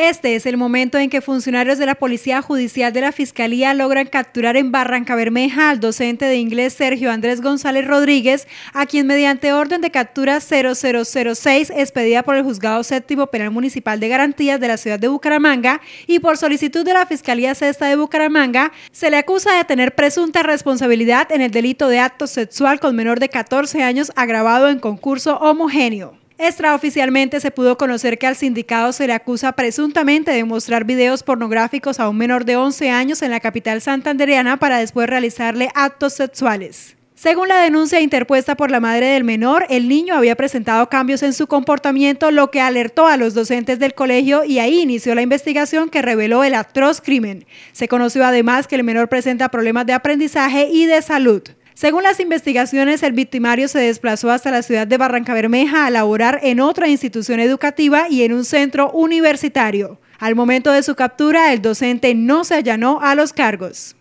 Este es el momento en que funcionarios de la Policía Judicial de la Fiscalía logran capturar en Barranca Bermeja al docente de inglés Sergio Andrés González Rodríguez, a quien mediante orden de captura 0006 expedida por el Juzgado Séptimo Penal Municipal de Garantías de la ciudad de Bucaramanga y por solicitud de la Fiscalía Sexta de Bucaramanga, se le acusa de tener presunta responsabilidad en el delito de acto sexual con menor de 14 años agravado en concurso homogéneo. Extraoficialmente se pudo conocer que al sindicado se le acusa presuntamente de mostrar videos pornográficos a un menor de 11 años en la capital santandereana para después realizarle actos sexuales. Según la denuncia interpuesta por la madre del menor, el niño había presentado cambios en su comportamiento, lo que alertó a los docentes del colegio y ahí inició la investigación que reveló el atroz crimen. Se conoció además que el menor presenta problemas de aprendizaje y de salud. Según las investigaciones, el victimario se desplazó hasta la ciudad de Barranca Bermeja a laborar en otra institución educativa y en un centro universitario. Al momento de su captura, el docente no se allanó a los cargos.